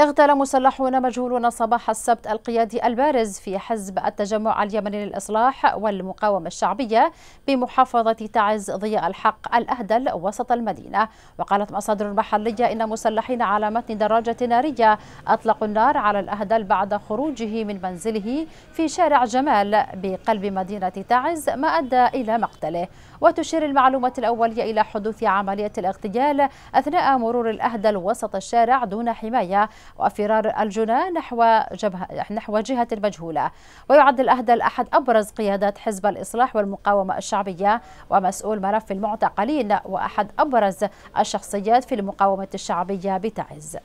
اغتال مسلحون مجهولون صباح السبت القيادي البارز في حزب التجمع اليمني للإصلاح والمقاومة الشعبية بمحافظة تعز ضياء الحق الأهدل وسط المدينة وقالت مصادر محلية إن مسلحين على متن دراجة نارية أطلقوا النار على الأهدل بعد خروجه من منزله في شارع جمال بقلب مدينة تعز ما أدى إلى مقتله وتشير المعلومات الأولية إلى حدوث عملية الاغتيال أثناء مرور الأهدل وسط الشارع دون حماية وفرار الجنى نحو, جبهة نحو جهة المجهولة ويعد الأهدل أحد أبرز قيادات حزب الإصلاح والمقاومة الشعبية ومسؤول ملف المعتقلين وأحد أبرز الشخصيات في المقاومة الشعبية بتعز